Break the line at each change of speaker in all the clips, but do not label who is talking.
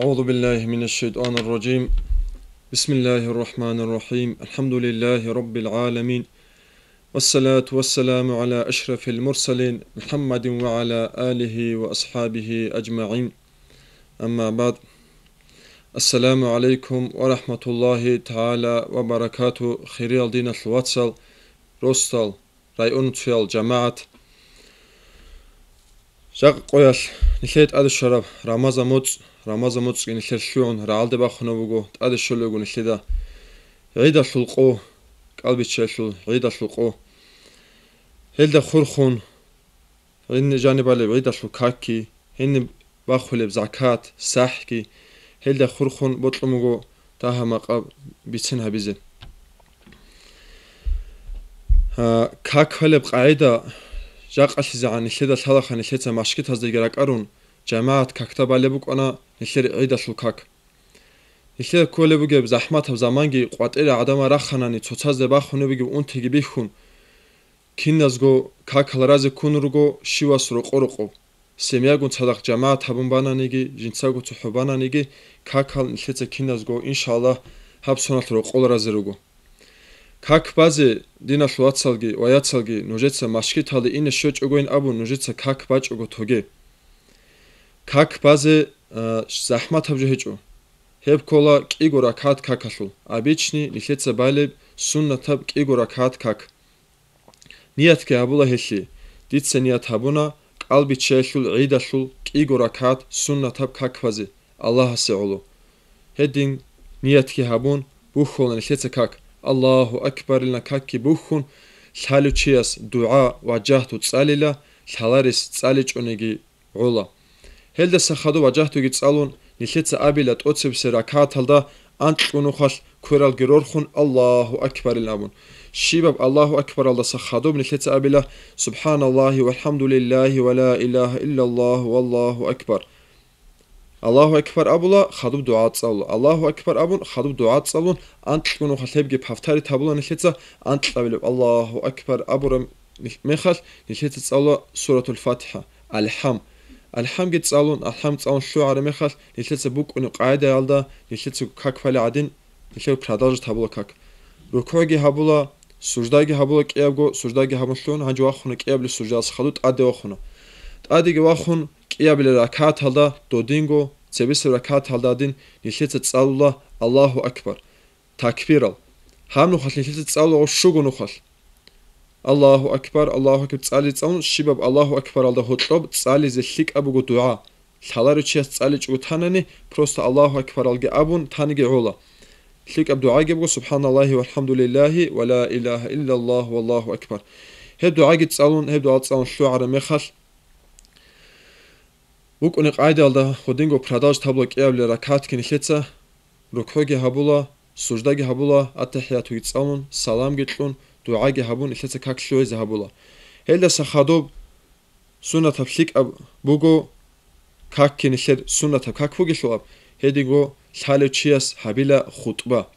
أعوذ بالله من الشيطان الرجيم بسم الله الرحمن الرحيم الحمد لله رب العالمين والصلاة والسلام على أشرف المرسلين محمد وعلى آله وأصحابه أجمعين أما بعد السلام عليكم ورحمة الله تعالى وبركاته خير الدين الواتسل روستال رايون جماعة شاق قياش نشيت أدو الشرب رمضان موت რამაზა მოწკინ შეშუონ რაალდება ხნობუგო ტადეშოლეგუნი შედა ეიდა შულყო კალბის შეშულ ეიდა შულყო ელდა ხურხონ ენ ჟანიბალე ეიდა შულ ქაკი ენ ბახულებ ზაკათ საჰკი ელდა ხურხონ ბოტლმუგო დაჰა მაყა ბიცენ ჰაბიზე ქაკველებ ყაიდა ჟაყაში ზანი შედა სალახანი შეცა მაშკითაზე გერაკარუნ ჯამაათ ქაკთაბალებ უკონა ისე ედაშულ ქაკ ისე კოლებიგებ ზაჰმათავ ზამანგი ყვატერ ადამა რახანანი ცოცაზება ხუნებიგი უნთიგი ბიხუნ კინდასგო ქაკლარაზე კუნურგო შივასრო ყორყო სემიაგუნ ცადახ ჯამა თაბუნბანანიგი ჯინცაგუ ცუჰუბანანიგი ქაკალ ისეცე კინდასგო ინშალა ჰაბსონალთრო ყოლარაზე როგო ქაკ ბაზე დინაშუაცალგი ვაიაცალგი ნუჟეცა მაშკითალი ინე შოჭოგოინ აბუ ნუჟეცა ქაკ ბაჭოგო თოგე ქაკ ბაზე ზაჰმათავჯე ჰეჭუ ჰებკოლა კიგორა ქათ ქაკალუ აბიჩნი ნიხეცა ბალე სუნნათაბ კიგორა ქათ ქაკ ნიათკე აბულა ჰეში დიცე ნიათაბუნა ყალბი ჩეშულ ღიდაშულ კიგორა ქათ სუნნათაბ ქაკვაზე ალლაჰასე ულუ ჰედინ ნიათკე ჰაბუნ ბუხოლა ნიხეცა ქაკ ალლაჰუ აკბარ ლნა ქაკი ბუხუნ ლალუჩიას დუა ვაჯაჰთუ წალილა ლალარის წალიჭუნიგი ულა ჰელდა სახადო ვაჯაჰთუ გიწალონ ნიშეცა აბილა ტოცებსე რა ქათალდა ანტყუნუხალ ქურალ გერორხუნ ალლაჰუ کرال گرور خون الله أكبر الله سخادو من الحتة أبلا سبحان الله الحمد لله لا إله إلا الله الله اکبر الله اکبر أبلا خدوب دعات تصلون الله اکبر أبون خادو دعاء تصلون أنت گپ هفتاری بحفتاري تابلون الحتة أنت تقبل الله اکبر أبرم مخل الحتة تصلون سورة الفاتحة الحمد ალჰამგე წალონ ალჰამ წალონ შუ არმე ხალ ნიშეცე ბუკუნი ყაიდა ალდა ნიშეცე კაკფალი ადინ ნიშე პრადალჟ თაბულა კაკ როკოგი ჰაბულა სურჯდაგი ჰაბულა კიაბგო სურჯდაგი ჰამშლონ ჰანჯ ვახუნ კიაბლი სურჯალს ხალუ ტადე ვახუნ ტადიგი ვახუნ კიაბლი რაკათ ალდა დოდინგო ცების რაკათ ალდა ადინ ნიშეცე წალულა ალლაჰუ აკბარ თაკბირალ ჰამნუ ხალ ნიშეცე წალულა შუგუნუ ხალ Аллаху акбар, Аллаху акбар, цали цаун, шибаб Аллаху акбар алда хотлоб, цали зе ликабу го дуа. Лхалару чиас цали чугу танани, просто Аллаху акбар алге абун, таниге ула. Ликаб дуа гебу, субхан Аллахи, вальхамду лиллахи, вала илаха илля Аллаху, Аллаху акбар. Хеб дуа ги цалун, хеб дуа цалун, шу ара мехал. Вук уник айда алда, ходинго прадаж табло киев ли ракатки ни хитца, рукхоги хабула, суждаги хабула, атахиату ги цалун, салам ги тлун, дуаги хабун илэца каклуэ захабула. Хэлэ сахаду суна тавлик аб бугу каккин илэр суна тав какфу гэлу аб. Хэдигу лхалу чиас хабила хутба.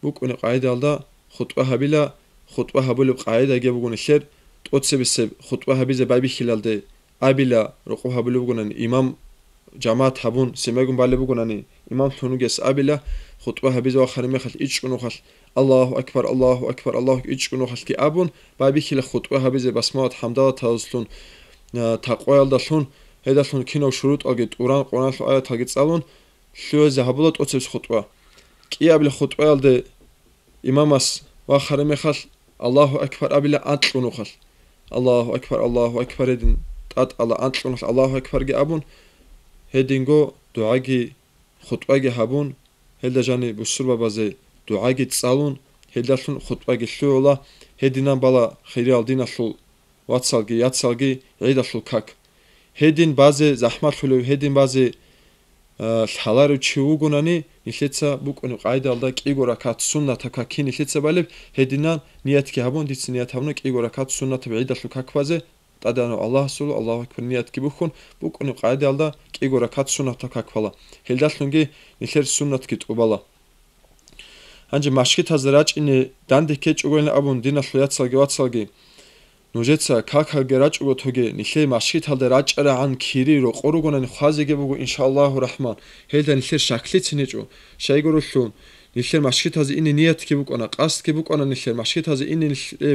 Буг уны гайда алда хутба хабила хутба хабулу гайда гэ бугун илэр тоцебисэ хутба хабизэ байби хилалды. Абила руку хабулу бугунан имам جماعت هبون سیمگون بله بگونانی имам тунугес абила хутба хабиз ва хариме хал ичкуну хал аллаху акбар аллаху акбар аллаху ичкуну хал ки абун баби хил хутба хабизе басмат хамда ва тазлун тақвал да лун эда лун кино шурут алге туран куран ая таги цалун шуэзе хабула тоцес хутба ки абил хутба алде имамас ва хариме хал аллаху акбар абила атлуну хал аллаху акбар аллаху акбар эдин ат ала атлуну хал аллаху акбар ги абун хединго дуаги ხუტბაგი ჰაბუნ ჰედაჟანი ბუსურბაბაზე დუაგი წალუნ ჰედაშუნ ხუტბაგი შუოლა ჰედინან ბალა ხირალ დინაშულ ვაცალგი ياცალგი ეიდაშულ ქაკ ჰედინ ბაზე ზაჰმათულე ჰედინ ბაზე ლალარუ ჩუგუნანი ნიშეცა ბუკუნი ყაიდალდა კიგორა ქაც სუნნათა ქაკი ნიშეცებალებ ჰედინან ნიათკი ჰაბუნ დიც ნიათავნა კიგორა ქაც სუნნათა ეიდაშულ ქაკ ბაზე ტადანო ალაჰსულ ალაჰაკბარ ნიათ გიბხუნ ბუკუნი ყადალდა კიგორა კაცუნათა ქაქვალა ჰელდასლუნგი ნიხერ სუნათკი ტუბალა ანჯი მაშკი თაზრაჭინი დანდი ქეჭუგენ აბუნ დინასლუ ჲაცალგი ვაცალგი ნუჯეცა ქაქა გერაჭუგო თოგე ნიხე მაშკი თალდა რაჭრა ან ქირირო ყურუგონენ ხვაზი გებუგუ ინშალლაჰურ რაჰმან ჰელდა ნიხერ შაკლი ცინეჭუ შეიგურულშუნ ნიშერ მაშკეთაზე ინე ნიათ კიბუკონა ყას კიბუკონა ნიშერ მაშკეთაზე ინე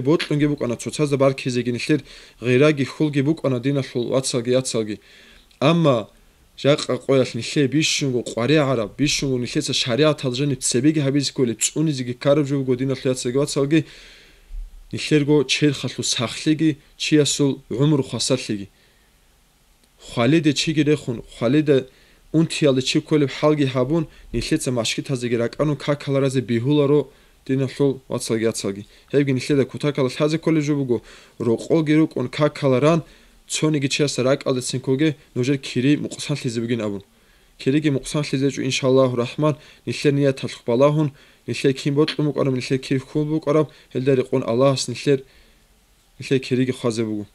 ბოტლონ კიბუკონა ცოცაზე ბარქეზე გინიშერ ღერაგი ხულ კიბუკონა დინაშულ აცალგი აცალგი ამა ჟაყა ყოლას ნიშე ბიშუნგო ყარი არა ბიშუნგო ნიშეცა შარია თალჟე ნიცები ჰაბიზ კოლე წუნიზი კი კარბჟუ გო დინაშულ აცალგი აცალგი ნიშერ გო ჩერ ხალხუ სახლიგი ჩიასულ უმრ ხასალიგი ხვალედე ჩიგი დეხუნ ხვალედე უნთიალე ჩიქოლე ჰალგი ჰაბუნ ნიშეცა მაშკი თაზე გერაკანუ კაკალარაზე ბიჰულარო დინახო ვაცალგი აცალგი ჰეგი ნიშედა ქუთაკალა თაზე კოლეჟუბუგო რო ყოლგერო კონ კაკალარან ცონიგი ჩესა რაკალდე სინკოგე ნოჟე ქირი მუყსან ლიზებიგი ნაბუნ ქირიგი მუყსან ლიზეჯუ ინშალლაჰ რაჰმან ნიშენია თალხბალაჰუნ ნიშე ქიმბოტლუ მუყარო ნიშე ქირი ქულბუ ყარავ ჰელდერი ყონ ალაჰს ნიშერ ნიშე ქირიგი ხაზებუგუ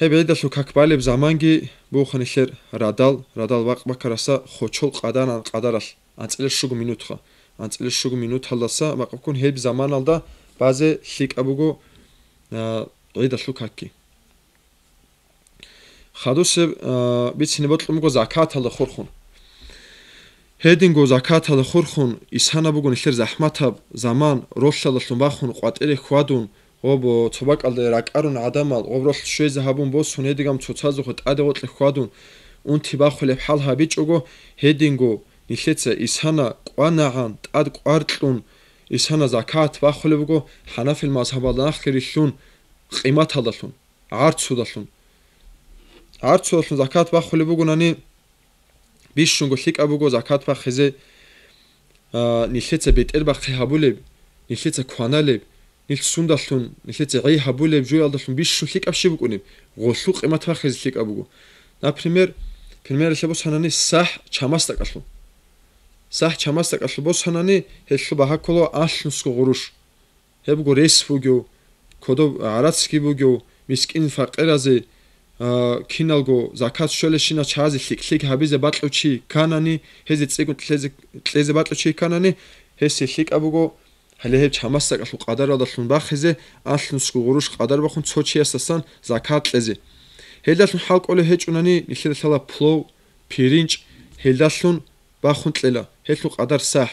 ჰებედა შოქაკბალებ ზამანგი ბუხნიშერ რადალ რადალ ვაყბაკარასა ხოჩოლ ყადან ან ყადარალ აწილ შუგ მინუთხა აწილ შუგ მინუთალასა ვაყბკუნ ჰებ ზამანალდა ბაზე ლიკაბუგო ოიდა შოქაკი ხადოსე ბიცინებო თლუმგო ზაკათალ ხორხუნ ჰედინგო ზაკათალ ხორხუნ ისანაბუგუნ ისერ ზაჰმათაბ ზამან როშალალ თუმბახუნ ყვატერე ხვადუნ ობ ცობაკალ და რაკარონ ადამალ ოვროს შეზე ჰაბონ ბოსუნ ედიგამ ცოცაზო ხო ტადე ოტლი ხვადუნ უნ თიბახლებ ჰალჰა ბიჭუგო ჰედინგო ნიშეცე ისანა ყვანაღან ტად ყარტლუნ ისანა ზაკათ ბახლებგო ჰანაფილ მასაბალდან ხირი შუნ ყიმათალალუნ არცუდალუნ არცუდალუნ ზაკათ ბახლებგო ნანი ბიშუნგო ხიკაბგო ზაკათ ბახეზე ნიშეცე ბეტერ ბახე ჰაბულებ ნიშეცე ყვანალებ ნილსუნდალთუნ ნილეცი ყი ჰაბულებ ჯუალდალთუნ ბიშულში კაფშიბკუნი ღოლუ ყემათვა ხეზლი კაბუგო ნაფრიმერ ფრიმერ შებო სანანი საჰ ჩამასტაკალუ საჰ ჩამასტაკალუ ბო სანანი ჰელშუ ბაჰაკოლო აშნუსკო ღურუშ ჰებგო რესფუგო ქოდო არაცკიბუგო მისკინ ფაყერაზე ქინალგო ზაკაც შელეშინა ჩაზი ხიქლი ჰაბიზე ბატლუჩი კანანი ჰეზე წეგუ თლეზე თლეზე ბატლუჩი კანანი ჰესი ხიკაბუგო ჰალეჰე ჩამასაკალო ყადარალალუნ ბახეზე ალნუსკუ ღურუშ ყადარბახუნ ცოჩიასასან ზაკატლეზე ჰელდალუნ ჰალკოლე ჰეჭუნანი ნიხილთალა ფლო ფირინჭ ჰელდალუნ ბახუნ წელა ჰელთუ ყადარ საჰ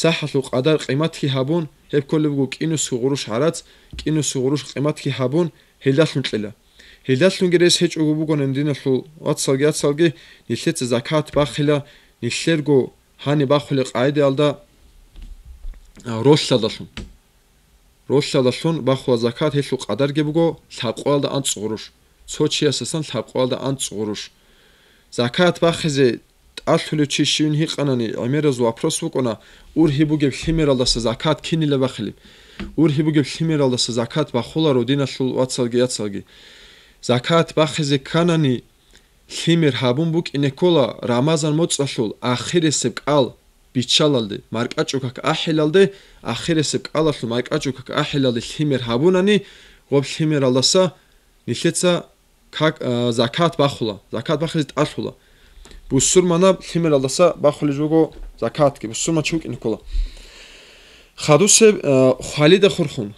საჰალუ ყადარ ყიმათი ჰაბუნ ჰებკოლებგუ კინუსკუ ღურუშ ჰარაც კინუსკუ ღურუშ ყიმათი ჰაბუნ ჰელდალუნ წელა ჰელდალუნ გერეს ჰეჭუგუ ბუგონენ დინალუ ვაცალგი ვაცალგი ნიხილთ ზაკატ ბახილა ნიხილერგუ ჰანი ბახული ყაიდე ალდა როშალაშუნ როშალაშუნ ბახვა ზაკათ ეშუ ყადარგებგო საყვალ და ან წურუშ სოჩიასასან საყვალ და ან წურუშ ზაკათ ბახეზე ათლუ ჩიშიუნ ჰიყანანი ამერაზუ აფროს უკონა ურჰიბუგე ჰიმერალდასა ზაკათ ქინილე ბახილი ურჰიბუგე ჰიმერალდასა ზაკათ ბახულა როდინაშულ ვაცალგე აცალგე ზაკათ ბახეზე ქანანი ჰიმერ ჰაბუნბუკ ინეკოლა რამაზან მოწაშულ ახირესებ კალ ბიჩალალდე მარკაჭუკაკ აჰელალდე ახერესე კალასუ მარკაჭუკაკ აჰელალდე ლიმერ ჰაბუნანი ვობ ლიმერ ალასა ნიშეცა კაკ ზაკათ ბახულა ზაკათ ბახეს ტასულა ბუსურმანა ლიმერ ალასა ბახული ჯუგო ზაკათ კი ბუსურმა ჩუკი ნიკოლა ხადუსე ხალიდა ხურხუნ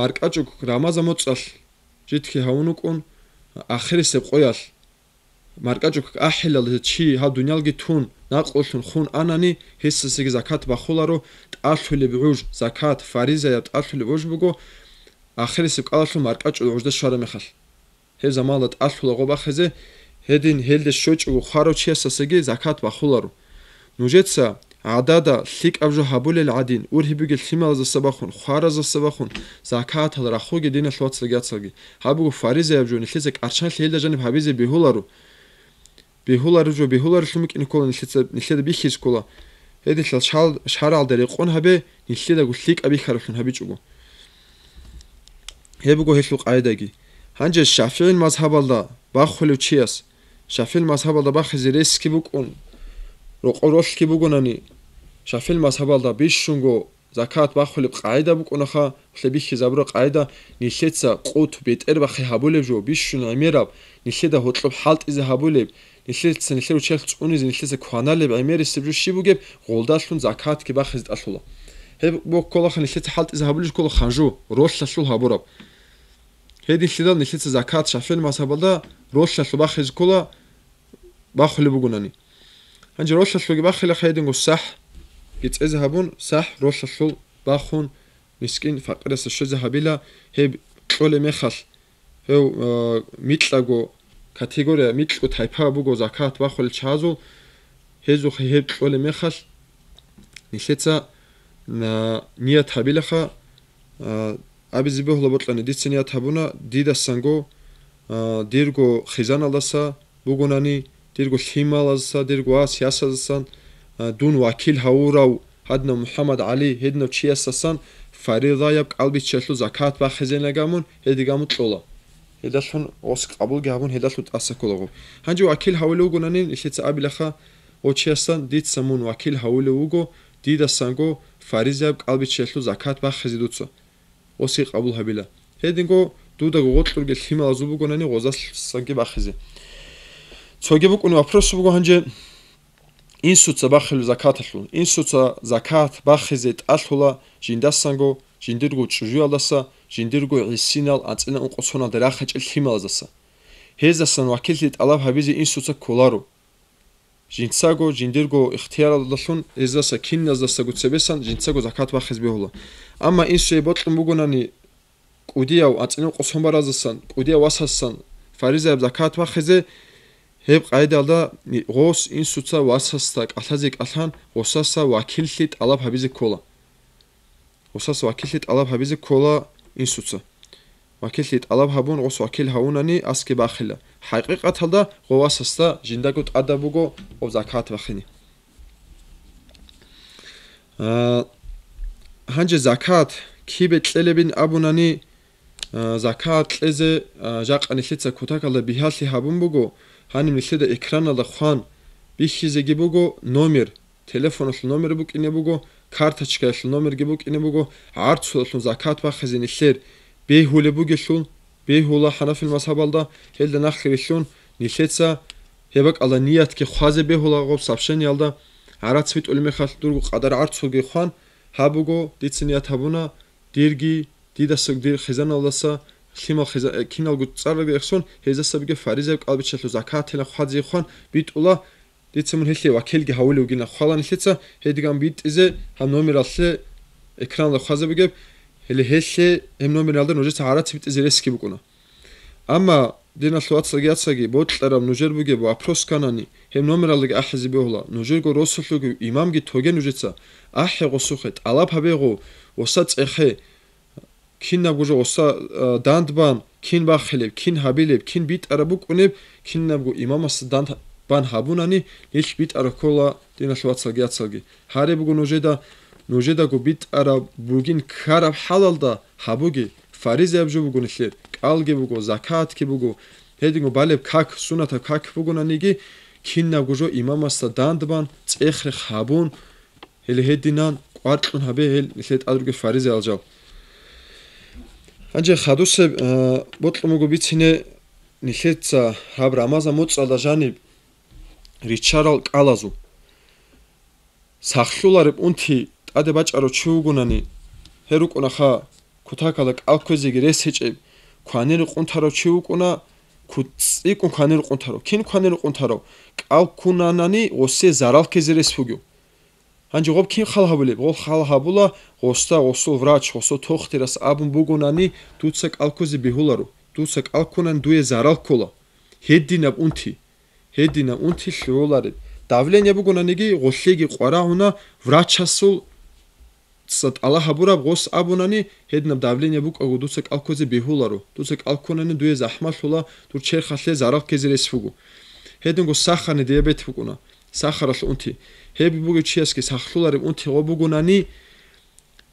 მარკაჭუკ რამაზა მოწალ ჯითქი ჰაუნუკუნ ახერესე ყოიალ მარკაჭუკ აჰელალდე ჩი ჰა დუნიალგი თუნ ნაყოშუნ ხუნ ანანი ჰესსიგ ზაკათ ბახოლარო ტაშვილები ღუშ ზაკათ ფარიზა და ტაშვილი ღუშ ბუგო ახრისი ყალაშო მარკაჭო ღუშ და შარემეხალ ჰე ზამალა ტაშვილი ღობა ხეზე ჰედინ ჰელდე შოჭუ ხარო ჩესსიგ ზაკათ ბახოლარო ნუჯეცა ადადა ლიკავჟო ჰაბულელ ადინ ურჰიბიგი ლიმალზა საბახუნ ხარაზა საბახუნ ზაკათ ალ რახუგი დინა შოცლი გაცლგი ჰაბუ ფარიზა ჯუნი ლიზე კარშან ლიდა ჯანი ფაბიზე ბიჰოლარო ბიჰულარჯო ბიჰულარშუმი კინკოლა ნიშედა ბიჰისკოლა ედიშა შალ შარალდერ ყონ ჰაბე ნიშედა გულიკა ბიხარშუნ ჰაბიჭუგო ჰებუგო ჰესლუ ყაედაგი ჰანჯე შაფიინ მაზჰაბალდა ბახხულუ ჩიას შაფიინ მაზჰაბალდა ბახიზერესკი ბუკონ როყოროშკი ბუგონანი შაფიინ მაზჰაბალდა ბიშუნგო ზაკათ ბახხული ყაედა ბუკონა ხა ხლები ხიზაბრო ყაედა ნიშედა ყუთ ბეტერ ბახი ჰაბულებჯო ბიშუნა მერაბ ნიშედა ჰოტლუ ჰალტიზე ჰაბულებ ნიშილცენ ნიშილ უჩელ წუნიზ ნიშილზე ქვანალებ აიმერი სიბჟუ შიბუგებ ღოლდასლუნ ზაკათკე ბახეზ დასულა ჰებ ბოქ კოლახ ნიშილცე ჰალტი ზაბლიშ კოლ ხანჟუ როშ შაშულ ჰაბურაბ ჰედი შიდან ნიშილცე ზაკათ შაშენ მასაბალდა როშ შაშულ ბახეზ კოლა ბახლი ბუგუნანი ანჯი როშ შაშულ გე ბახლი ხედინ გო საჰ გიწეზ ჰაბუნ საჰ როშ შაშულ ბახუნ ნისკინ ფაყრესა შეზ ჰაბილა ჰებ ყოლე მეხალ ჰევ მიწაგო კატეგორია მიჭყუ თაიფა ბუგო ზაკათ ბახოლ ჩაზო ჰეზო ხეჰე პოლე მეხალ ნიშეცა ნა ნია თაბილა ხა აბი ზიბო ხლო ბოტლანი დიც ნია თაბუნა დიდა სანგო დირგო ხიზანალასა ბუგონანი დირგო ჰიმალასა დირგო ასიასასან დუნ ვაკილ ჰაურა ჰადნა მუჰამად ალი ჰედნო ჩიასასან ფარიდა იაბ ყალბის ჩესლო ზაკათ ბახეზენა გამონ ჰედი გამოწოლა ედაშონ ოსკაბულ გაბონ ედაშუ ტასაკოლოგო ჰანჯო აკილ ჰაველო გონანი ისეც აბილახა ოჩიასთან დიც სამონ ვაკილ ჰაველო უგო დიდა სანგო ფარიზა კალბი შეშლო ზაკათ ბა ხიზიდუცო ოსკაბულ ჰაბილა ჰედინგო დუდა გოტლურგე ჰიმალა ზუბუ გონანი ღოზას სანგი ბა ხიზი ცოგებო კუნი ვაფროსუ გო ჰანჯე ინსუცა ბა ხელ ზაკათლუ ინსუცა ზაკათ ბა ხიზეთ ალჰულა ჯინდა სანგო ჯინდერგო ჩუჟი ალასა ჟინდირგო ისინალ აწენა უყოცონა და რახეჭი ხიმალზასა ჰეზასან ვაკილი ტალავ ჰაბიზი ინსუცა ქოლარო ჟინცაგო ჟინდირგო ეხთიარალდოსუნ ეზასა ქინნაზასა გუცებესან ჟინცაგო ზაკათ ვახეს ბეულა ამა ისე ბოტლმუგონანი კუდიაო აწენა უყოცონბარაზასან კუდია ვასასან ფარიზაებ ზაკათ ვახეზე ჰებ ყაიდალდა ღოს ინსუცა ვასასა კათაზე კათან ოსასა ვაკილი ტალავ ჰაბიზი ქოლა ოსასა ვაკილი ტალავ ჰაბიზი ქოლა ინსუცა ვაკილი ტალაბ ჰაბონ ოს ვაკილ ჰაუნანი ასკი ბახილა ჰაიყიყათალ და ღოვასას და ჟინდაგუ ტადაბუგო ო ზაკათ ვახინი ა ჰანჯე ზაკათ ქიბე წელებინ აბუნანი ზაკათ ლეზე ჟაყანი ლიცა ქუთაკალა ბიჰალი ჰაბონ ბუგო ჰანი ლიცა და ეკრანალა ხან ბიჰიზე გიბუგო ნომერ ტელეფონოს ნომერ ბუკინე ბუგო карта чикэл номер гэбү кинэбүгө арт сулсун закат ба хэзин илэр бэ хүлэбү гэшүн бэ хула хана фильма сабалда хэлдэ нах хэрэлшүн нилэтса хэбак ала ният ки хазэ бэ хула гоб сапшэн ялда ара цвит улми хал дургу кадар арт сулги хан хабүгө дицния табуна дирги дидасык дир хэзан аласа химал хэза кинал гуд царлыг эхсүн хэзасабиге фаризэв калбичэлү закат хэлэ хазэ хан битула დეცემულ ჰილე ვაკელგი ჰაველი უგინა ხალან ჰილეცა ჰედგან ბიტიზე ჰა ნომერალზე ეკრანზე ხაზე ბიგებ ჰელი ჰესე ემ ნომერალდან უჟე საარა ციპტიზე რესკი ბკუნა ამა დენა სვაცაგი აცაგი ბოტლერა ნუჟერ ბიგებ აფროს კანანი ჰემ ნომერალდი აჰზი ბეულა ნუჟერ გო როსულუგი იმამგი თოგენ უჟეცა აჰე ყოსუხეთ ალაფაბეღო ოსა წეხე კინა გუჟო ოსა დანდბან კინ ბახელებ კინ ჰაბილებ კინ ბიტარა ბკუნებ კინნა ბგო იმამას დანდ бан хабунани лиш битара кола дина швацаги ацаги харе бугу ножеда ножеда го битара бугин кара халалда хабуги фаризе абжу бугу нихле калге бугу закатке бугу хедингу балеб как суната как бугунаниги кинна гужо имамаста дандбан цехре хабун эле хединан квартлун хабе эл нихлет адруге фаризе алжал анже хадусе э, ботлумугу бицине нихлетса хаб рамаза муцала жаниб რიჩარალ კალაზუ სახშულარე პუნთი ტადე ბაჭარო ჩუგუნანი ჰერუკუნა ხა ქუთაკალა კალქვეზიგი რესეჭე ქვანერი ყუნთარო ჩუგუნა ქუციკუ ქვანერი ყუნთარო ქინ ქვანერი ყუნთარო კალქუნანანი ოსე ზარალქეზე რესფუგიო ანჯი ღობ ქინ ხალხაბელი ღო ხალხაბულა ოსთა ოსულ ვრაჩ ოსო თოხთერას აბუნ ბუგუნანი თუცე კალქოზი ბიჰულარო თუცე კალქუნან დუე ზარალქოლა ჰედინა პუნთი ჰედინა უთი შეულარი დავლენია ბგონანიგი ღოშიგი ყარა უნა ვრაჩასულ სად ალაჰაბურა ბოს აბონანი ჰედნა დავლენია ბკოგუდუს კალკოზე ბიჰულარო თუცე კალკონანი დუე ზაჰმაშულა თუ ჩერხალე ზარახკეზერეს ფუგუ ჰედნგო სახანე დიებეთ ფუკუნა сахарал унти хеби буги чиески сахлулари унти обугунани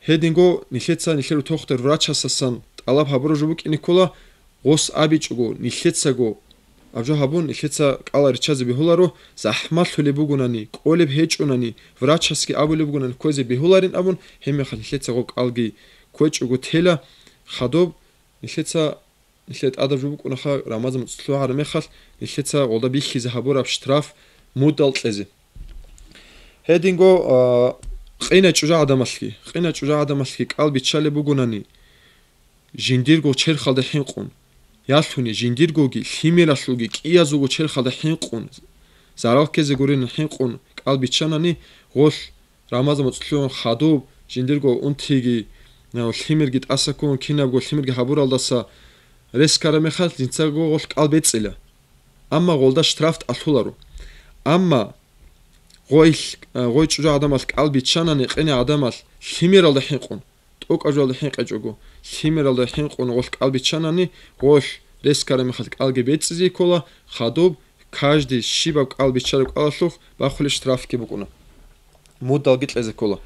хединго нилетса нилеру тохтер врачасасан алаф аброжу буки никола гос абичугу нилетсагу აბჯაჰაბონ ხეცა ყალარი ჩაზე ბიჰოლარო ზაჰმათლე ბუგუნანი ყოლებ ჰეჭუნანი ვრაჩასკი აბული ბუგუნანი ქოზე ბიჰოლარინ აბონ ჰემეხალ ხეცა გო ყალგი ქოჭი გო თელა ხადო ხეცა ხეთ ადაბჯუბ ყუნახა რამაზმ წლო არ მეხალ ხეცა ყოლდა ბიხი ზაჰაბურ აბშტრაფ მუდალ წეზე ჰედინგო ყინა ჭუჟა ადამალკი ყინა ჭუჟა ადამალკი ყალბი ჩალე ბუგუნანი ჟინდირ გო ჩერხალ და ჰენყუნ ялхүни жиндиргоги химераллуги киязугу челхада хинқун зароккезе гурин хинқун албичанани гол рамаз моцлуун хадуб жиндирго унтиги нау химергит асакун кинавго химерги хабур алдаса рескарамехал динцаго гол албецила амма голда штрафт алхулару амма гой гой чужа адам ал албичанани қини адам ал химералда хинқун ოკაჟალ ჰენყეჭუგუ სიმერალ და ჰენყონ ოშ კალბი ჩანანი ოშ რესკარე მახალ კალგი ბეწიზი ქოლა ხადობ ქაჟდი შიბა კალბი ჩარო ყალაშო ბახული შტრაფკი ბუკუნა მოდალ გიტლეზე ქოლა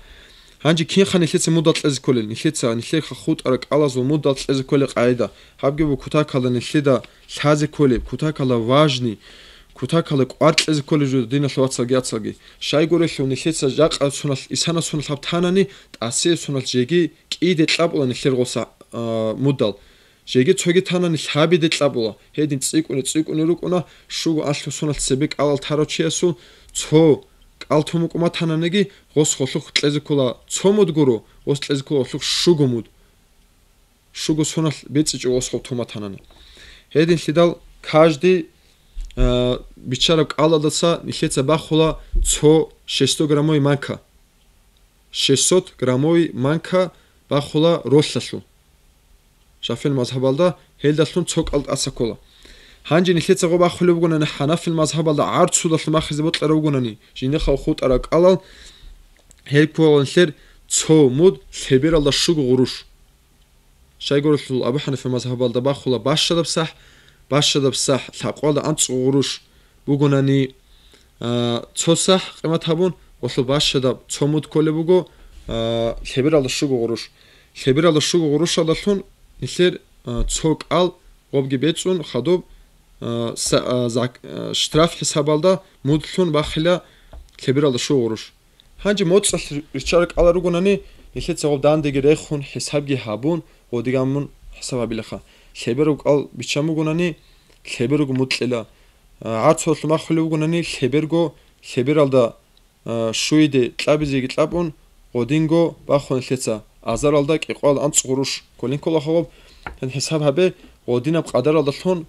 ანჯი ქენხანი ლეცე მოდალ წეზე ქოლე ლეცა ნიშე ხუტარ კალაზო მოდალ წეზე ქოლე ყაიდა ჰაბგებო ქუთა ქალა ნიშე და ლაზე ქოლე ქუთა ქალა ვაჟნი ქუთაქალე ყარწეს კოლეჟო დინასოვაცაგი აცაგი შაიგურეშონი შეცა ჯაყაცუნა ისანასუნა ლაფთანანი ტასიესუნა ჯეგი კიდე ტაპლანი ხერგოსა მუდალ ჯეგი წვეგი თანანი ლაბიდე ტაპულა ჰედი წიკუნი წიკუნი რუკუნა შუ ასუნა ცები კალალ თაროჩიასუ ცო კალთუმუკმა თანანეგი ღოს ხოშო ხტლეზიკულა ცომოდგურო ოს წეზიკულა ხოშო შუგომუდ შუგოსუნა ბეციჭო ოს ხოთუმა თანანი ჰედი ლიდალ каждый ბიჭარა კალადაცა იხეცება ხოლა 600 გრამოი მანქა 600 გრამოი მანქა ბახოლა როსლაშუ შაფენ მაზჰაბალდა ჰელდასუნ ცოკალტასა ხოლა ჰანჯინ იხეცება ბახლუგუნანი ჰანაფილ მაზჰაბალდა არცულას მახიზებო წერუგუნანი ჟინე ხო ხუტარა კალალ ჰელფოლონშერ ცო მუდ ლებერალდა შუგ ღურუშ შაიგორულ აბუ ჰანაფი მაზჰაბალდა ბახოლა ბაშშადაბსა ბაშშადაფსა ლაყვალ ან წუღურუშ ბუგონანი ცოსა ყემათაბონ ოსო ბაშშადაფ ცომუთ ქოლებუგო ლებერალშუ გუღურუშ ლებერალშუ გუღურუშალათონ ისერ ცოკალ ყობგი ბეწუნ ხადო ზაკ штраф ჰესაბალდა მუდლუნ ბახილა ლებერალშუ გუღურუშ ханჯი მოწალ რიჩარ ყალარუგონანი ისეც ეგო დანდიგი რეხუნ ჰესაბგი ჰაბუნ ოდიგამუნ ჰესაბაბილახა ხებერუ ყალ ბიჩამუგუნანი ხებერუ მუტლელა არც ოლთ მახლუგუნანი ხებერგო ხებერალდა შუიდე ტაბიზიგი ტაპონ ოდინგო ბახონ ხეცა აზარალდა ყიყვალ ან წურუშ კოლინკოლა ხო თან ჰესაბაბე ოდინა ყადარალდა თონ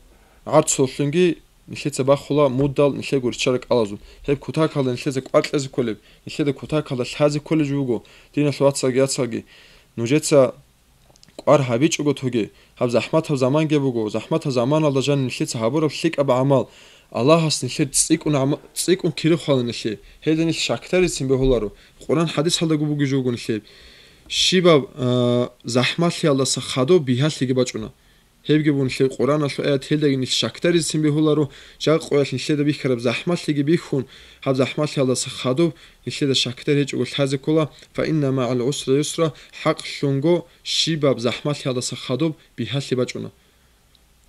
არც ოლთინგი ნიშეცა ბახულა მუდალ ნიშეგური ჩარა ყალაზუ ხებ ქუთაკალა ნიშეცა ყვარტლეზი ქოლებ ნიშეცა ქუთაკალა ლაზი ქოლეჯუგო დინა სვაცაგი აცაგი ნუჯეცა ყარ ჰაბიჭუგო თუგე ჰაბ ზაჰმათ ჰაბ ზამან გებუგო ზაჰმათ ჰაბ ზამან ალ დაჟან ნიშე ცაბურო ფლიკა ბამალ ალაჰას ნიშე ციკუნ ამ ციკუნ ქირი ხალ ნიშე ჰედენი შაქტარი ციმბე ჰოლარო ყურან ჰადის ალ დაგუბუგი ჟუგუნ ნიშე შიბა ზაჰმათ ალ დასა ხადო ბიჰა ლიგე ბაჭუნა ჰებგებონ შე ყურანაშო ეა თელდეგინის შაქტერის სიმბიჰულარო ჟაყ ყოველში შედა ბიხრებ ზაჰმალთიგი ბიხუნ ჰაბ ზაჰმალთალას ხადო შედა შაქტერი ეჭუგულ თაზეკულა ფა ინნა მაალ უსრა უსრა ჰაყ შუნგო შიბაბ ზაჰმალთალას ხადო ბიჰალი ბაჭუნა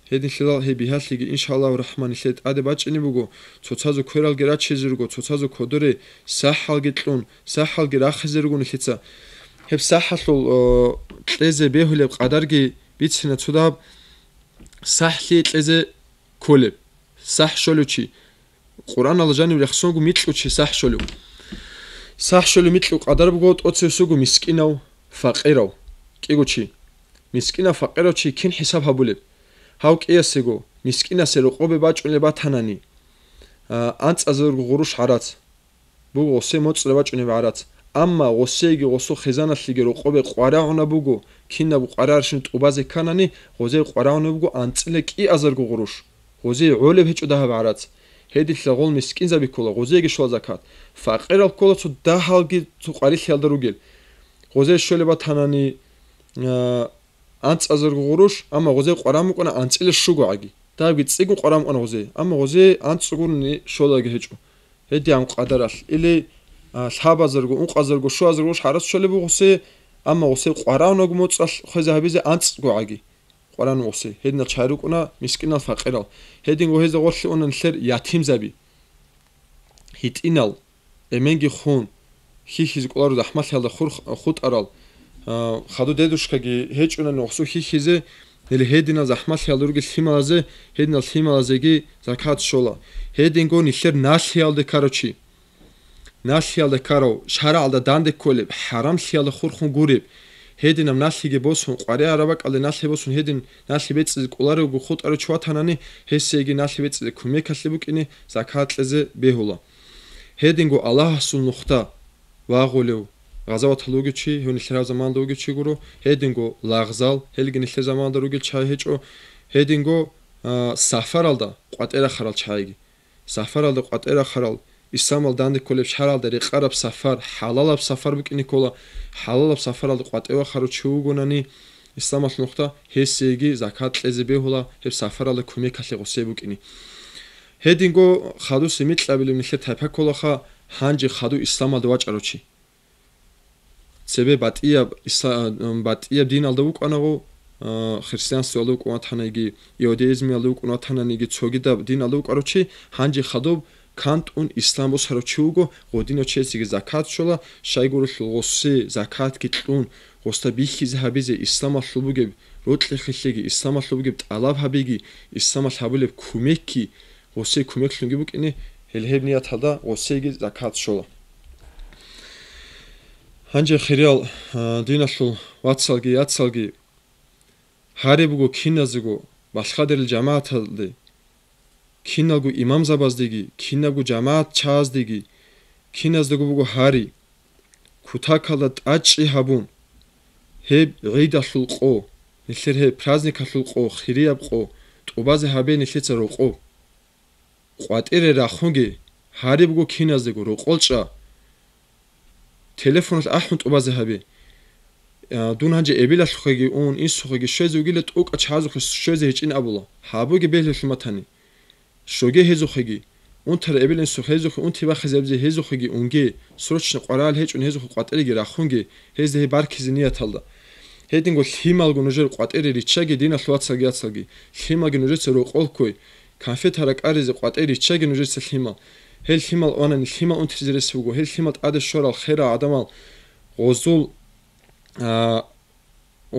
ჰედი შედა ჰები ჰალთიგი ინშალა რაჰმან შედ ადე ბაჭინი ბუგო ცოცაზო ქერალგე რა ჩეზირგო ცოცაზო ქოდორე საჰალგე ტლუნ საჰალგე რახეზირგუნი შეცა ჰებ საჰალულ ტლეზე ბეჰულებ ყადარგი ვიცინა თუ და сахли тлезе колеб сахшолучи ყურან ალჟანი ვიხსოგუ მიტყუჩი საჰშოლუ საჰშოლუ მიტყუ ყადარბგო ტოცესუგუ მისკინავ ფაყირავ კიგუჩი მისკინა ფაყიროჩი კინ ჰესაბაბულებ ჰავ კიესეგო მისკინასე რო ყობე ბაჭვნება თანანი ან წაზურგ ღურუშ ჰარაც ბუ ოსე მოწრება ჭვნება არაც амма осеги осо хезаналлиге ро ყვე ყვარაღნაბუგო ქინა ყვარარშინ ტუბაზე ქანანი ხოზე ყვარაღნაბუგო ანწლე კი აზერგუღურუშ ხოზე ოლებ ჰეჭოდა ბარაც ჰედი ლღოლმი სკინზაბი ქოლა ხოზეგე შოლაზაკად ფაყერალ ქოლა ცო დაჰალგი თუ ყარი ხელდარუგელ ხოზე შოლება თანანი ანც აზერგუღურუშ амма ხოზე ყვარამუკნა ანწლე შუგაგი დაგი წიგუ ყვარამუკნა ხოზე амма ხოზე ანც გუნი შოლაგე ჰეჭო ჰედი ამ ყადარალ ილი ლაბაზერგო უყაზერგო შუაზერგო შარას შელები უსე ამა უსე ყარავნო მოწა ხეზაბიზე ანც გვაგი ყარანო უსე ჰედნა ჩაირუკნა მისკინალ ფაყერალ ჰედინგო ჰეზა ყოლში უნენ ლერ ياتიმზები ჰიტინალ ემენგი ხუნ ჰიჰიზ ყოლარო და ახმალხელა ხურ ხუტარალ ხადო დედუშკაგი ჰეჭუნენ უსუ ჰიჰიზე ნელი ჰედინა ზახმალხელურგი სიმალაზე ჰედნა სიმალაზეგი ზაკათშოლა ჰედინგო ნილერ ნაშიალდე კაროჩი ნაშიალდა კარო შარალდა დანდეკოლე ჰარამშიალდა ხურხუნ გურიბ ჰედინა ნაშიგე ბოსუნ ყარი არავაკალე ნაში ბოსუნ ჰედინ ნაში ბეცი კულარე გუ ხუტარო ჩვათანანი ჰესე იგი ნაში ბეცი ქუმეკასლებო კინე ზაკატლეზე ბეჰულა ჰედინ გუ ალაჰსუნ ნუხტა ვაღულევ ღაზავათლოგიჩი ჰონი შრაზამანდოგიჩი გურო ჰედინ გუ ლაღზალ ჰელგინი შრაზამანდოგი ჩაი ჰეჭო ჰედინ გუ საფარალდა ყვატერა ხარალ ჩაიგი საფარალდა ყვატერა ხარალ ის სამალ დანდიქოლებს ჰარალდა რეყარაბ საფარ ჰალალაბ საფარ ბკინიკოლა ჰალალაბ საფარალ ყვატევა ხარო ჩეუგონანი ის სამას ნოხთა ჰესი იგი ზაკატლეზე ბეჰულა ჰებ საფარალ ქუმეკალე ყოსებუკინი ჰედინგო ხადუ სიმიტლაბილი მიშე თაფაკოლა ხა ჰანჯი ხადუ ისლამალ დვაჭაროჩი ზებე ბატია ისა ბატია დინალდა უკანაღო ხრისტიანსო ლუკუნათანა იგი იუდეიზმი ლუკუნათანა იგი ცოგი და დინალდა უკაროჩი ჰანჯი ხადუ кант ун исламбус харчууго годино чесиги закатшула шайгурлугуси закат гитлун госта бихиз хабизе ислам аллубугеб родлих хиллеги ислам аллубугеб алав хабиги ислам алхабулеб кумекки госе кумеклунгибук эни хелхебния тада госеги закатшула ханже хирял диналлу ватсалги ятсалги харибугу киназугу балхадил жамааталди ქინაგუ იმამზაბას დიგი ქინაგუ ჯამაათ ჩააზ დიგი ქინაზ დგუბუგუ ჰარი ქუთაქალა ტაჭი ჰაბუნ ჰე ღიდასულ ყო ნილერ ჰე პრაზნიკასულ ყო ხირიაბ ყო ტუბაზე ჰაბე ნილეც რო ყო ყვატერე რახონგე ჰარიბგუ ქინაზ დგუ რო ყოლჭა ტელეფონს აჰუნ ტუბაზე ჰაბე დუნანჯე ებილას ხეგი უნ ის ხეგი შეზუგილე ტუკა ჩაზუხე შეზე ეჭინაბულა ჰაბუგი ბელეშ მათანი შოგე ჰეზოხეგი უნთერ ებილენ სუ ჰეზოხი უნთება ხეზებზე ჰეზოხეგი უნგე სროჩნ ყვარალ ჰეჭუნ ჰეზოხი ყვატერიგი რახუნგე ჰეზე ბარქიზი ნიათალდა ჰედინგო ჰიმალგო ნუჟერ ყვატერი რიჩაგი დინა ლუაცაგი აცაგი ჰიმაგი ნუჟერ ცერო ყოლქუი კაფეთარა ყარიზე ყვატერი რიჩაგი ნუჟერ ცელ ჰიმა ჰელ ჰიმალ ონენ ჰიმა უნთერ ზერესუგო ჰელ ჰიმალ ადე შორალ ხერა ადამალ ოზულ აა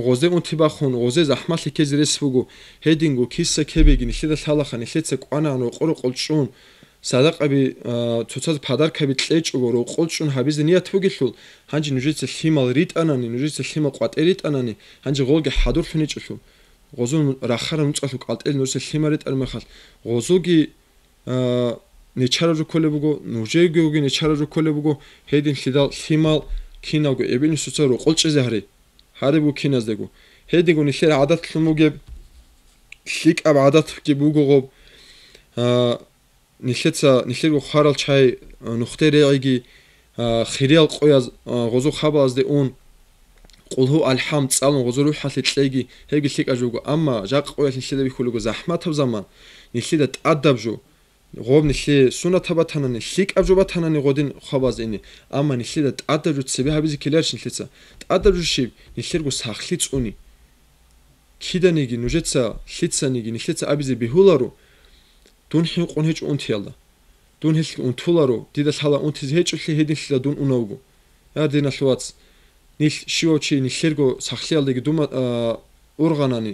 ღოზე მუთიბახონ ღოზე ზაჰმალი ქეზრესფუგუ ჰედინგუ ქისე ქებიგინ შედა თალახანი შედა ყანანო ყურყულ წუნ სადაყები ცოცად ფადარქები წეჭუგო რო ყულჭუნ ჰაბიზნია თუგილულ ჰანჯი ნუჟიც ხიმალ რიტანანი ნუჟიც ხიმა ყვატერიტანანი ჰანჯი ღოლგე ჰადურშუნი წუშუ ღოზუ რახარ უმწალუ კალტელ ნუჟიც ხიმარი ტარმახალ ღოზუგი ნეჩარაჟუ ქოლებუგო ნუჟე გიოგი ნეჩარაჟუ ქოლებუგო ჰედინ შედა ხიმალ ქინაგო ებინი სუცა რო ყულჭიზე ჰარი ჰარებუ ქინაზდეგუ ჰედიგუნი შერ ადათ ხმუგებ ლიკავ ადათ გიბუგუგო აა ნიშეცა ნიშეგუ ხარალ ჩაი ნუხტერეიგი ხირიალ ყოიაზ ღოზუ ხაბალზდე უნ ყულჰუ ალჰამ წალუნ ღოზურუ ჰალე წლეგი ჰეგი ლიკაჟუგუ ამა ჟაყ ყოიაზ ნიშედები ხულუგუ ზაჰმათავ ზამან ნიშედა ტადაბჟუ აა ღობნი ხი სუნათაბათანანი ხი კაბჯობათანანი ღოდინ ხვაბაზენი ამანი ხი და ტადაჯუ ცები ჰაბიზი ქილერში ნიშლიცა ტადაჯუში ნიშლერგუ სახლი წუნი ქიდანიგი ნუჟეცა ხიცანიგი ნიშლიცა აბიზი ბიჰულარუ დუნჰი ყუნჰეჭ უნთიალა დუნჰი უნთულარუ დიდა სალა უნთიზ ჰეჭლი ჰედიშლა დუნ უნავგუ ადინა შვაც ნიშ შიოჩი ნიშლერგუ სახლი ალდიგი დუმა ორგანანი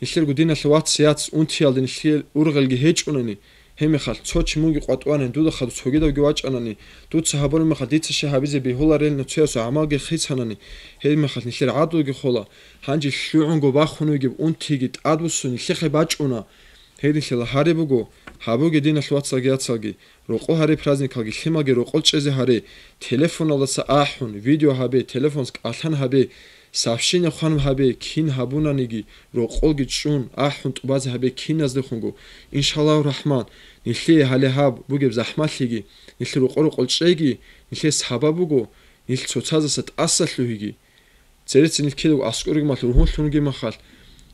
ნიშლერგუ დინა შვაც სიაც უნთიალდი ნიშლი ურღელგი ჰეჭუნენი ჰემეხალ წოჩ მუგი ყვატვანენ დუდა ხალ წოგე და გვაჭანანი დუც ჰაბორი მეხალ დიცა შეჰაბიზე ბიჰოლარელ ნცეოს ამალგე ხიცანანი ჰემეხალ ნიშერ ადუგი ხოლა ჰანჯი შუუნგო ბახუნუგი უნთიგი ტადუსუნი ხეხე ბაჭუნა ჰედიშელ ჰარებუგო ჰაბუგი დინა შვაცაგი აცაგი როყო ჰარი ფრაზინ ქალგი ხემაგე როყო წეზე ჰარი ტელეფონალასა აჰუნ ვიდეო ჰაბე ტელეფონს ალთან ჰაბე савшин хан хабе кин хабунаниги ро қолги чун ахунт баз хабе кин аз дехунгу иншалла рахман нилли халихаб бугеб захмаллиги нилли ро қор қолчеги нилли сабабугу нил цуцаазасат ассаллуиги зэрэц нил килу аскуриг мал рухул хунги махал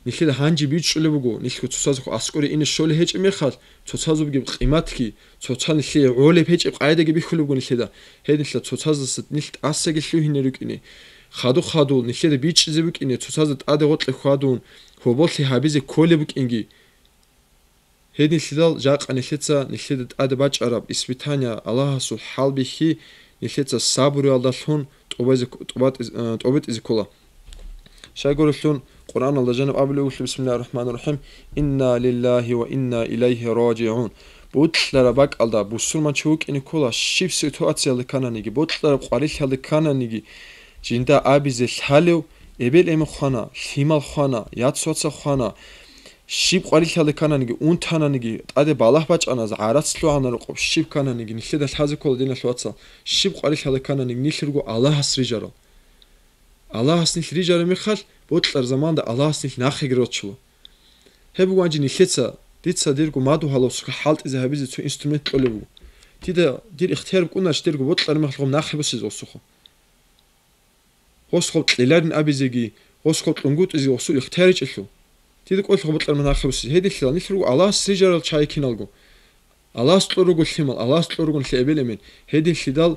нилли ханжи бичулевгу нилху цуцаазах аскури ин шоли хеч михал цуцаазубги қиматки цуцаа нилли уулеп хеч қайдаги бихулевгу нилли да хед нилли цуцаазасат нилт ассагиллу хинэриг ини ხადო ხადო ნიშედი ბიჭიზები კინე ცოცაზე ტადე ღოთლი ხადუნ ხობოლი ჰაბიზი ქოლებ კინგი ჰედი შიდალ ჟაყანი შეცა ნიშედი ტადე ბაჭარაბ ისვითანია ალაჰასუ ჰალბიჰი ნიშეცა საბური ალდალხუნ ტუბაზე ტუბატ ტუბეტიზი ქოლა შაგურულუნ ყურან ალდაჟანებ აბლე უშლი ბისმილა რაჰმანურ რაჰიმ ინნა ლილაჰი ვა ინნა ილაიჰი რაჯიუნ ბუთლარა ბაკალდა ბუსულმა ჩუკინი ქოლა შიფ სიტუაციალი ქანანიგი ბუთლარა ყვალი ხალი ქანანიგი ჯინდა აბიზე ლალევ ებელემ ხანა ჰიმალ ხანა ياتსოცა ხანა შიპყალი ხალე ქანანიგი უნთანანიგი ტადე ბალახბაჭანაზ არაცლო ანარ ყო შიპქანანიგი ნიშე და ლაზე ქოლ დინა შვაცა შიპყალი ხალე ქანანიგი ნიშერგო ალაჰას რიჯარო ალაჰას ნიშ რიჯარო მიხალ ბოტლარ ზამან და ალაჰას ნიშ ნახი გროჩლო ჰებუ ვანჯი ნიშეცა დიცა დირგო მადუ ჰალოს ხალტიზე ჰებიზე ინსტრუმენტ ყოლებუ თიდა დირ ხთერ კუნა შტირგო ბოტლარ მიხალ ნახი ბოსი ზოსუხო Ус хувдал Эларин Абизеги ус хувдал өнгөт эзэг ус их тарж илүү. Тэдэг бол хувдлаар манайх ус хэдэл нэг рүү Алас Сижарл чай киналгу. Алас лурууг үлх юм бол Алас лурууг нь эвэлэмэн хэдэл хидал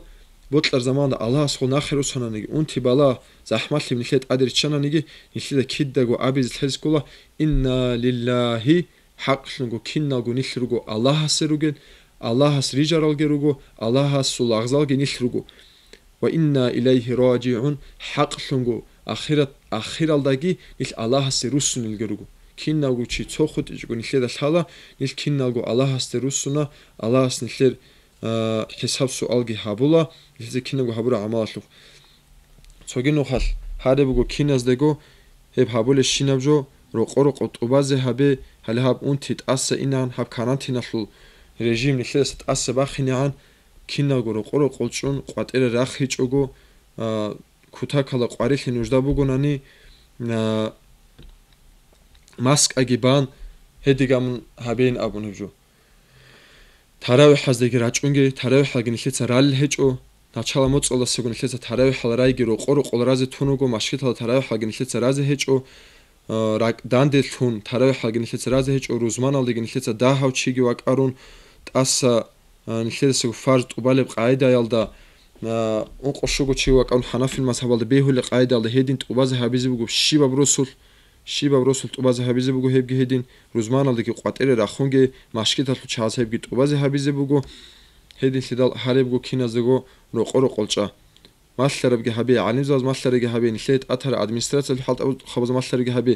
бодлар замаанд Аллаас хунах хэрус сананыг үн тибала захмал хэмнэлэд адэр чананыг нэлээд киддагу абиз хэлскула инна лиллахи хақлынгу киннагу нэлрүгу Аллаас рүгэн Аллаас рижарал гэрүгу Аллаас сул агзал гэнэлрүгу Ve inna ileyhi raciun haqlungu akhirat akhiraldagi nil Allahas rusunil gerugu. Kinnaugu chi tsokhut jugu nileda lhala nil kinnaugu Allahas rusuna Allahas niler hesab sualgi habula nilze kinnaugu habura amalu. Tsoginu hal harebugu kinnazdego hep habule shinabjo roqoro qutubazhe habe hal hab untit assa inan hab karantinallu rejim niledat assa bakhinan ქინაგო რო ყურო ყოლჭონ ყვატერ რა ხიჭოგო ქუთაქალა ყარი ხინუშ დაბუგონანი მასკ აგიბან ჰედი გამ ჰაბენ აბუნებჯო თარავი ხაზდეგი რაჭუნგე თარავი ხაგინ ხეცა რალ ჰეჭო ნაჩალა მოწოლა სეგუნ ხეცა თარავი ხალრაიგი რო ყურო ყოლრაზე თუნუგო მაშკეთა თარავი ხაგინ ხეცა რაზე ჰეჭო რაკ დანდე თუნ თარავი ხაგინ ხეცა რაზე ჰეჭო რუზმანალ დეგინ ხეცა დაჰავჩიგი ვაკარუნ ტასა ნიშედესე ფარს ტუბალებ ყაიდაიალ და უნყოშუგო ჩივაკან ჰანაფინ მასაბალდე ბეჰული ყაიდაიალ და ჰედინ ტუბაზე ჰაბიზიბუგუ შიბაბ რუსულ შიბაბ რუსულ ტუბაზე ჰაბიზიბუგუ ჰებგი ჰედინ რუზმანალდე კი ყვატერე რახონგე მაშკეთალუ ჩაასებგი ტუბაზე ჰაბიზიბუგუ ჰედინ შედალ ჰარებგუ ქინაზეგო როყო როყოლჭა მასლერებგი ჰაბი ანიზავ მასლერებგი ჰაბი ნიშედ ათარ ადმინისტრაციალ ხალტა ხაბოზ მასლერებგი ჰაბი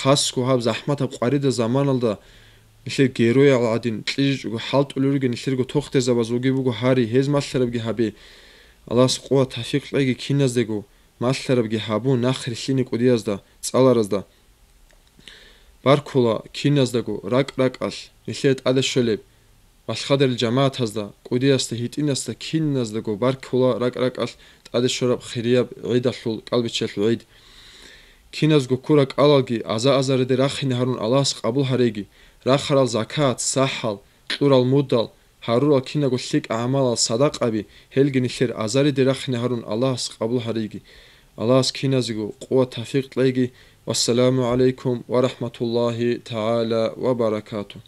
ხასკუ ჰაბ ზაჰმათა ყვარი და ზამანალდა ისე გეროა ლადინ ჭიჭუ ჰალტულური გენშერგო თოხთეზაბა ზოგიბუგო ჰარი ჰეზმასლერებგი ჰაბი ალას ყვა ტაშიყლეგი ქინაზდეგო მასლერებგი ჰაბუ ნახრიშინი ყუდიას და წალარას და ბარქულა ქინაზდეგო რაკრაკალ ისე ადაშელებ ბასხადელ ჯამაათას და ყუდიას და ჰიტინას და ქინაზდეგო ბარქულა რაკრაკალ ადაშორაბ ხირია ყედაშულ კალბიჩელ ვეიდ ქინაზგო ქურაკ ალალგი აზა აზარედე რახინ ჰარუნ ალას ყაბულ ჰარეგი რახალ ზაქაც საჰალ ყურალ მუდალ ჰარურა ქინაგო შიკ ამალა სადაყაბი ჰელგინი შერ აზარი დერახნე ჰარუნ ალას ყაბულ ჰარიგი ალას ქინაზიგო ყუა თაფიყ ტლეგი ვასალამუ ალეიკუმ ვარაჰმათულაჰი თაალა ვაბარაკატუ